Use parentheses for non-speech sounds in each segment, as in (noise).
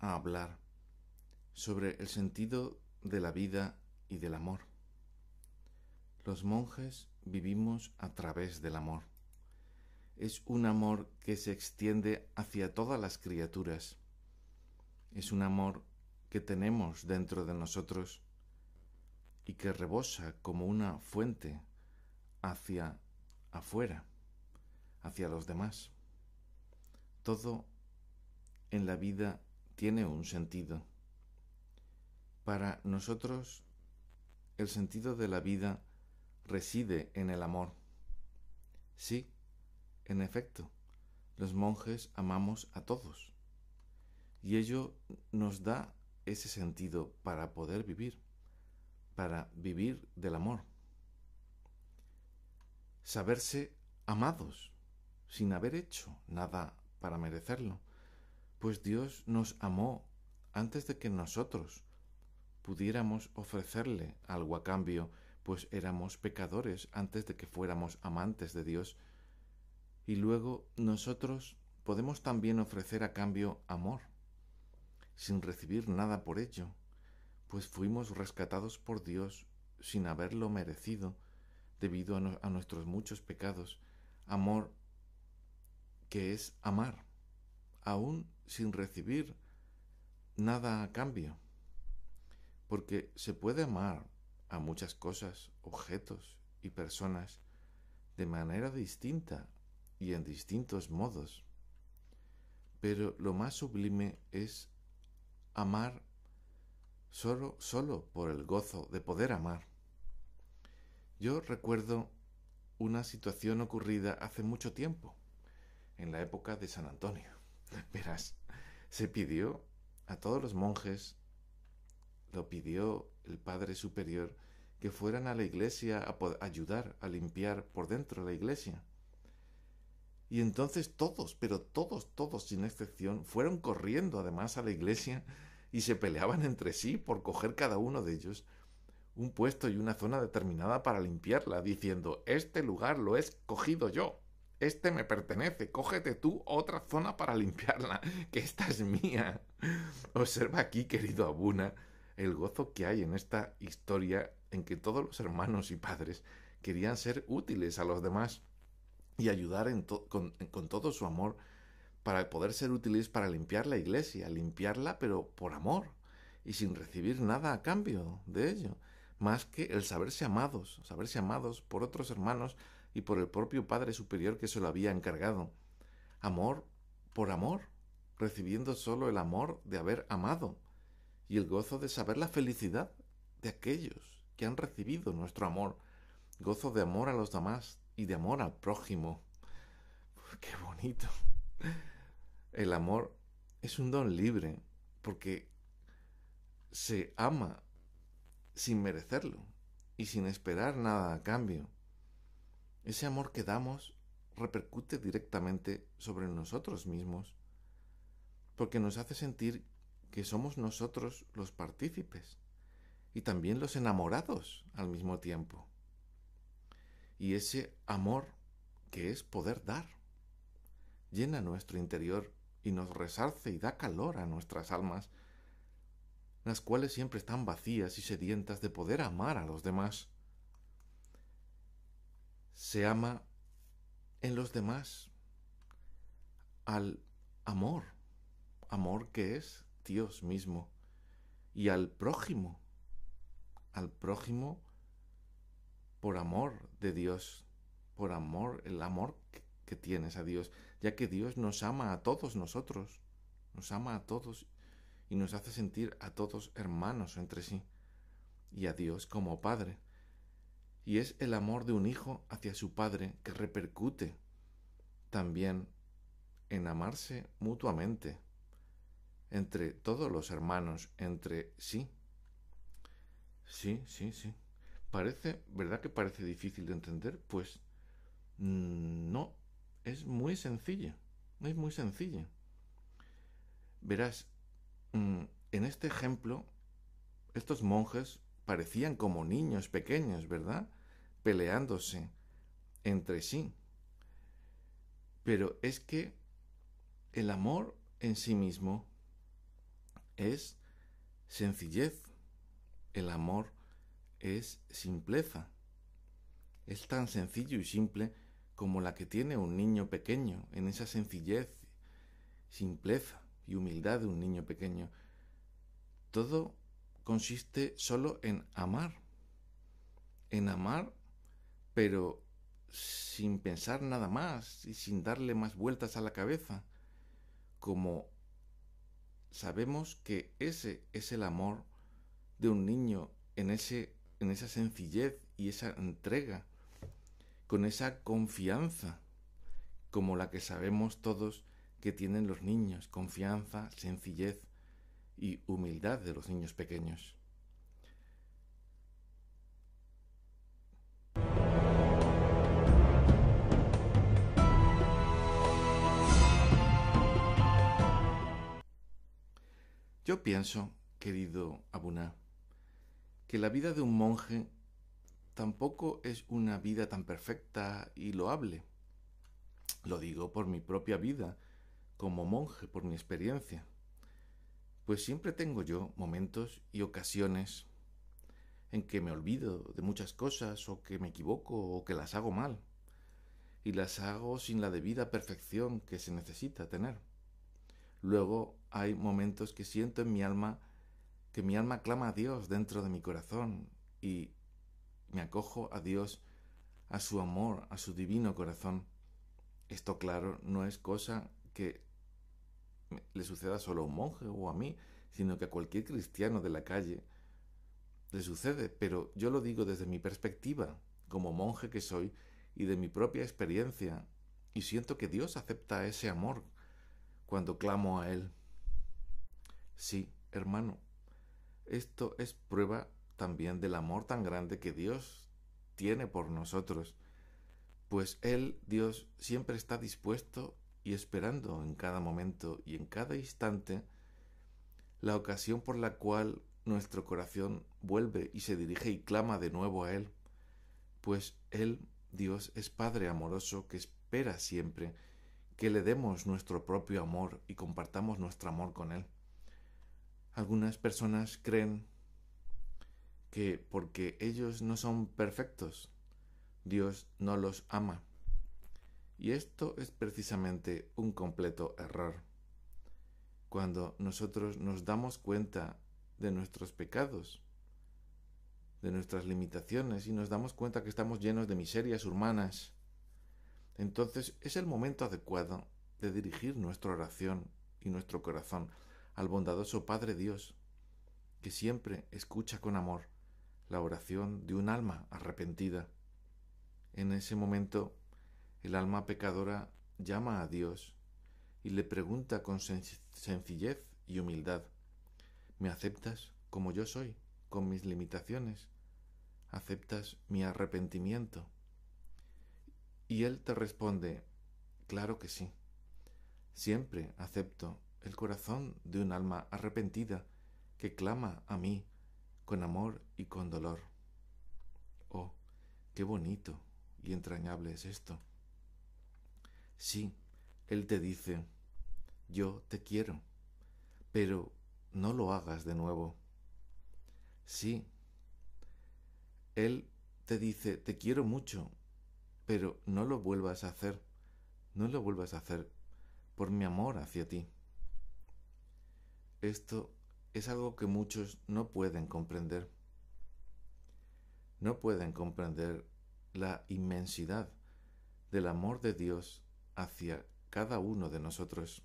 a hablar sobre el sentido de la vida y del amor. Los monjes vivimos a través del amor. Es un amor que se extiende hacia todas las criaturas. Es un amor que tenemos dentro de nosotros y que rebosa como una fuente hacia afuera, hacia los demás. Todo en la vida tiene un sentido. Para nosotros, el sentido de la vida reside en el amor. Sí, en efecto, los monjes amamos a todos. Y ello nos da ese sentido para poder vivir, para vivir del amor. Saberse amados, sin haber hecho nada para merecerlo, pues Dios nos amó antes de que nosotros pudiéramos ofrecerle algo a cambio, pues éramos pecadores antes de que fuéramos amantes de Dios, y luego nosotros podemos también ofrecer a cambio amor, sin recibir nada por ello, pues fuimos rescatados por Dios sin haberlo merecido, debido a, nuestros muchos pecados, amor que es amar aún sin recibir nada a cambio. Porque se puede amar a muchas cosas, objetos y personas de manera distinta y en distintos modos. Pero lo más sublime es amar solo, solo por el gozo de poder amar. Yo recuerdo una situación ocurrida hace mucho tiempo, en la época de San Antonio. (laughs) Verás, se pidió a todos los monjes, lo pidió el Padre Superior, que fueran a la iglesia a ayudar a limpiar por dentro la iglesia. Y entonces todos, pero todos, todos sin excepción, fueron corriendo además a la iglesia y se peleaban entre sí por coger cada uno de ellos un puesto y una zona determinada para limpiarla, diciendo, este lugar lo he escogido yo. Este me pertenece, cógete tú otra zona para limpiarla, (laughs) que esta es mía. Observa aquí, querido Abuna, el gozo que hay en esta historia en que todos los hermanos y padres querían ser útiles a los demás y ayudar con, con todo su amor para poder ser útiles para limpiar la iglesia, limpiarla pero por amor y sin recibir nada a cambio de ello, más que el saberse amados, saberse amados por otros hermanos y por el propio Padre Superior que se lo había encargado. Amor por amor, recibiendo solo el amor de haber amado y el gozo de saber la felicidad de aquellos que han recibido nuestro amor, gozo de amor a los demás y de amor al prójimo. ¡Qué bonito! El amor es un don libre, porque se ama sin merecerlo y sin esperar nada a cambio. Ese amor que damos repercute directamente sobre nosotros mismos, porque nos hace sentir que somos nosotros los partícipes y también los enamorados al mismo tiempo. Y ese amor que es poder dar llena nuestro interior y nos resarce y da calor a nuestras almas, las cuales siempre están vacías y sedientas de poder amar a los demás se ama en los demás al amor, amor que es Dios mismo, y al prójimo, al prójimo por amor de Dios, por amor, el amor que, tienes a Dios, ya que Dios nos ama a todos nosotros, nos ama a todos y nos hace sentir a todos hermanos entre sí, y a Dios como Padre. Y es el amor de un hijo hacia su padre que repercute también en amarse mutuamente entre todos los hermanos, entre sí. Sí, sí, sí. Parece, ¿verdad que parece difícil de entender? Pues mm, no, es muy sencilla, es muy sencilla. Verás, mm, en este ejemplo, estos monjes parecían como niños pequeños, ¿verdad? peleándose entre sí. Pero es que el amor en sí mismo es sencillez. El amor es simpleza. Es tan sencillo y simple como la que tiene un niño pequeño, en esa sencillez, simpleza y humildad de un niño pequeño. Todo consiste solo en amar, en amar pero sin pensar nada más y sin darle más vueltas a la cabeza, como sabemos que ese es el amor de un niño en, ese, esa sencillez y esa entrega, con esa confianza, como la que sabemos todos que tienen los niños, confianza, sencillez y humildad de los niños pequeños. Yo pienso, querido Abuna, que la vida de un monje tampoco es una vida tan perfecta y loable. Lo digo por mi propia vida, como monje, por mi experiencia. Pues siempre tengo yo momentos y ocasiones en que me olvido de muchas cosas o que me equivoco o que las hago mal. Y las hago sin la debida perfección que se necesita tener. Luego hay momentos que siento en mi alma que mi alma clama a Dios dentro de mi corazón y me acojo a Dios, a su amor, a su divino corazón. Esto, claro, no es cosa que le suceda solo a un monje o a mí, sino que a cualquier cristiano de la calle le sucede, pero yo lo digo desde mi perspectiva, como monje que soy, y de mi propia experiencia, y siento que Dios acepta ese amor cuando clamo a Él. Sí, hermano, esto es prueba también del amor tan grande que Dios tiene por nosotros, pues Él, Dios, siempre está dispuesto y esperando en cada momento y en cada instante la ocasión por la cual nuestro corazón vuelve y se dirige y clama de nuevo a Él, pues Él, Dios, es Padre amoroso que espera siempre que le demos nuestro propio amor y compartamos nuestro amor con Él. Algunas personas creen que porque ellos no son perfectos, Dios no los ama. Y esto es precisamente un completo error. Cuando nosotros nos damos cuenta de nuestros pecados, de nuestras limitaciones y nos damos cuenta que estamos llenos de miserias humanas, entonces es el momento adecuado de dirigir nuestra oración y nuestro corazón al bondadoso Padre Dios, que siempre escucha con amor la oración de un alma arrepentida. En ese momento, el alma pecadora llama a Dios y le pregunta con sencillez y humildad, ¿me aceptas como yo soy, con mis limitaciones? ¿Aceptas mi arrepentimiento? Y Él te responde, claro que sí, siempre acepto el corazón de un alma arrepentida que clama a mí con amor y con dolor. Oh, qué bonito y entrañable es esto. Sí, Él te dice, yo te quiero, pero no lo hagas de nuevo. Sí, Él te dice, te quiero mucho, pero no lo vuelvas a hacer, no lo vuelvas a hacer por mi amor hacia ti. Esto es algo que muchos no pueden comprender. No pueden comprender la inmensidad del amor de Dios hacia cada uno de nosotros.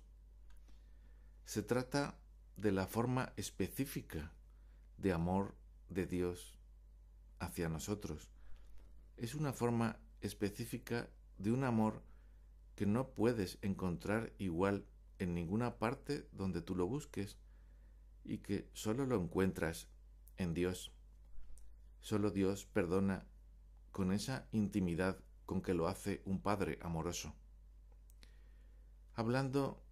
Se trata de la forma específica de amor de Dios hacia nosotros. Es una forma específica de un amor que no puedes encontrar igual en ninguna parte donde tú lo busques y que solo lo encuentras en Dios. Solo Dios perdona con esa intimidad con que lo hace un padre amoroso. Hablando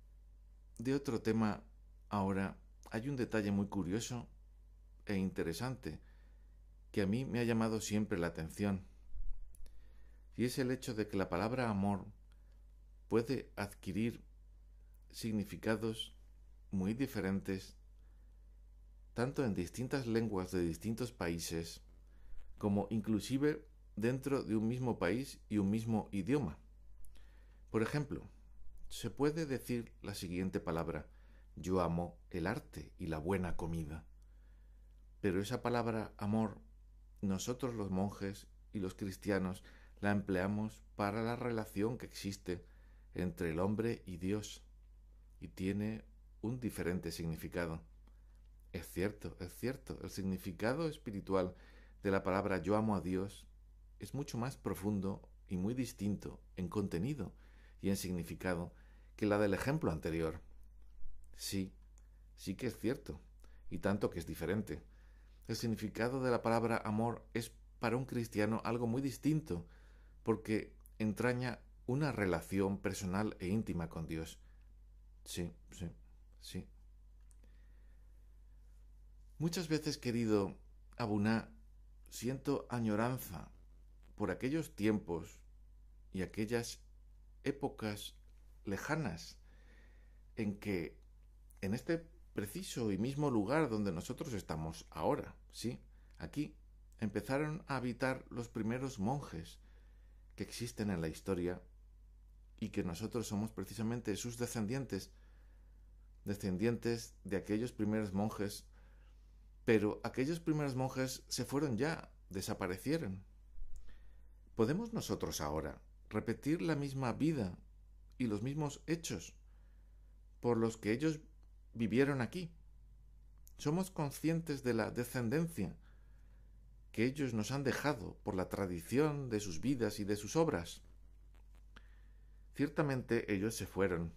de otro tema ahora, hay un detalle muy curioso e interesante que a mí me ha llamado siempre la atención, y es el hecho de que la palabra amor puede adquirir significados muy diferentes tanto en distintas lenguas de distintos países como inclusive dentro de un mismo país y un mismo idioma. Por ejemplo, se puede decir la siguiente palabra, yo amo el arte y la buena comida. Pero esa palabra amor, nosotros los monjes y los cristianos la empleamos para la relación que existe entre el hombre y Dios, y tiene un diferente significado. Es cierto, es cierto. El significado espiritual de la palabra yo amo a Dios es mucho más profundo y muy distinto en contenido y en significado que la del ejemplo anterior. Sí, sí que es cierto, y tanto que es diferente. El significado de la palabra amor es para un cristiano algo muy distinto, porque entraña una relación personal e íntima con Dios. Sí, sí, sí. Muchas veces, querido Abuna, siento añoranza por aquellos tiempos y aquellas épocas lejanas en que en este preciso y mismo lugar donde nosotros estamos ahora, sí, aquí empezaron a habitar los primeros monjes que existen en la historia y que nosotros somos precisamente sus descendientes, descendientes de aquellos primeros monjes pero aquellas primeras monjas se fueron ya, desaparecieron. ¿Podemos nosotros ahora repetir la misma vida y los mismos hechos por los que ellos vivieron aquí? ¿Somos conscientes de la descendencia que ellos nos han dejado por la tradición de sus vidas y de sus obras? Ciertamente ellos se fueron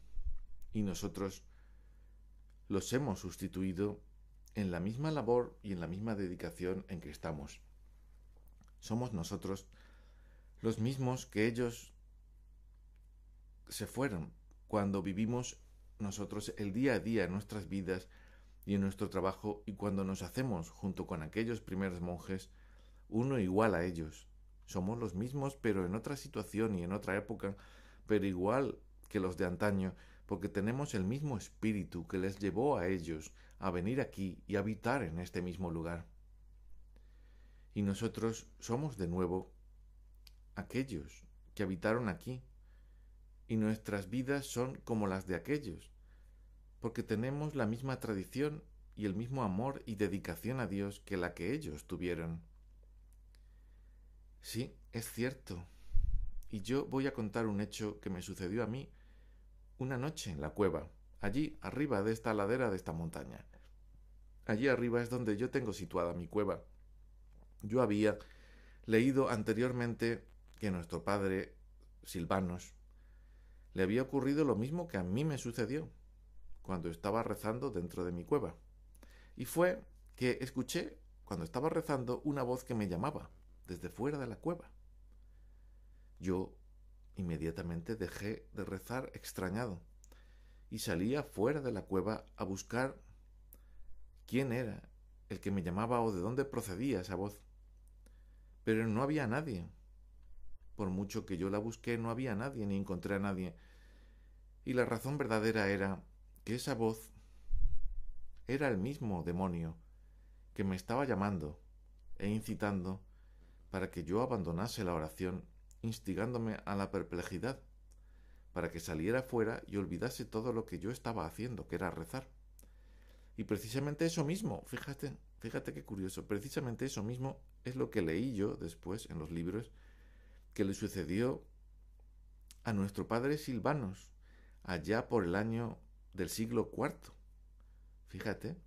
y nosotros los hemos sustituido en la misma labor y en la misma dedicación en que estamos. Somos nosotros los mismos que ellos se fueron cuando vivimos nosotros el día a día en nuestras vidas y en nuestro trabajo y cuando nos hacemos junto con aquellos primeros monjes uno igual a ellos. Somos los mismos pero en otra situación y en otra época, pero igual que los de antaño, porque tenemos el mismo espíritu que les llevó a ellos a venir aquí y habitar en este mismo lugar. Y nosotros somos de nuevo aquellos que habitaron aquí, y nuestras vidas son como las de aquellos, porque tenemos la misma tradición y el mismo amor y dedicación a Dios que la que ellos tuvieron. Sí, es cierto. Y yo voy a contar un hecho que me sucedió a mí una noche en la cueva allí arriba de esta ladera de esta montaña. Allí arriba es donde yo tengo situada mi cueva. Yo había leído anteriormente que nuestro padre Silvanos le había ocurrido lo mismo que a mí me sucedió cuando estaba rezando dentro de mi cueva. Y fue que escuché, cuando estaba rezando, una voz que me llamaba desde fuera de la cueva. Yo inmediatamente dejé de rezar extrañado y salía fuera de la cueva a buscar quién era el que me llamaba o de dónde procedía esa voz. Pero no había nadie. Por mucho que yo la busqué, no había nadie ni encontré a nadie. Y la razón verdadera era que esa voz era el mismo demonio que me estaba llamando e incitando para que yo abandonase la oración, instigándome a la perplejidad para que saliera fuera y olvidase todo lo que yo estaba haciendo, que era rezar. Y precisamente eso mismo, fíjate, fíjate qué curioso, precisamente eso mismo es lo que leí yo después en los libros que le sucedió a nuestro padre Silvanos, allá por el año del siglo IV. Fíjate.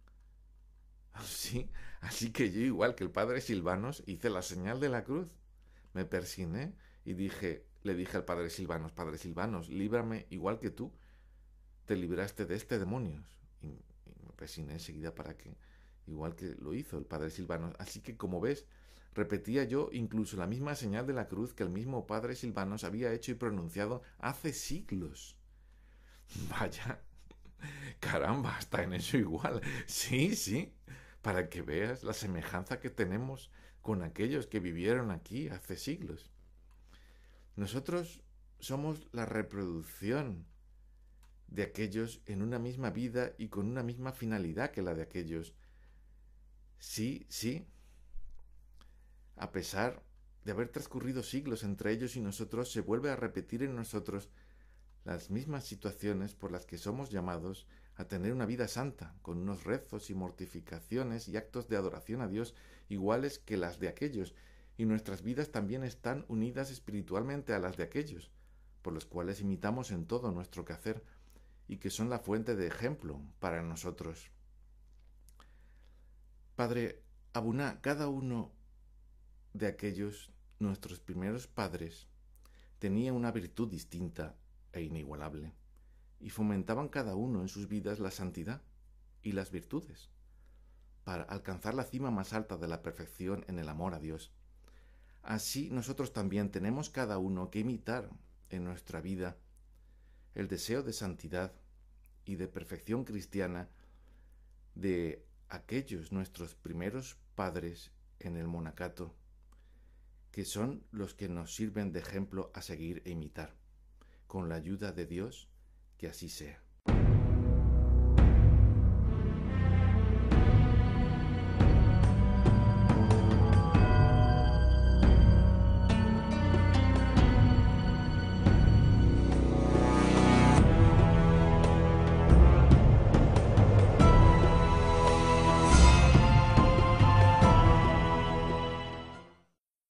Así, (laughs) así que yo, igual que el padre Silvanos, hice la señal de la cruz. Me persiné y dije, le dije al padre Silvanos, padre Silvanos, líbrame igual que tú te libraste de este demonio. Y, me presioné enseguida para que, igual que lo hizo el padre Silvanos. Así que, como ves, repetía yo incluso la misma señal de la cruz que el mismo padre Silvanos había hecho y pronunciado hace siglos. (laughs) Vaya. Caramba, está en eso igual. Sí, sí. Para que veas la semejanza que tenemos con aquellos que vivieron aquí hace siglos. Nosotros somos la reproducción de aquellos en una misma vida y con una misma finalidad que la de aquellos. Sí, sí. A pesar de haber transcurrido siglos entre ellos y nosotros, se vuelve a repetir en nosotros las mismas situaciones por las que somos llamados a tener una vida santa, con unos rezos y mortificaciones y actos de adoración a Dios iguales que las de aquellos, y nuestras vidas también están unidas espiritualmente a las de aquellos, por los cuales imitamos en todo nuestro quehacer y que son la fuente de ejemplo para nosotros. Padre, Abuná, cada uno de aquellos nuestros primeros padres tenía una virtud distinta e inigualable, y fomentaban cada uno en sus vidas la santidad y las virtudes, para alcanzar la cima más alta de la perfección en el amor a Dios Así nosotros también tenemos cada uno que imitar en nuestra vida el deseo de santidad y de perfección cristiana de aquellos nuestros primeros padres en el monacato, que son los que nos sirven de ejemplo a seguir e imitar, con la ayuda de Dios, que así sea.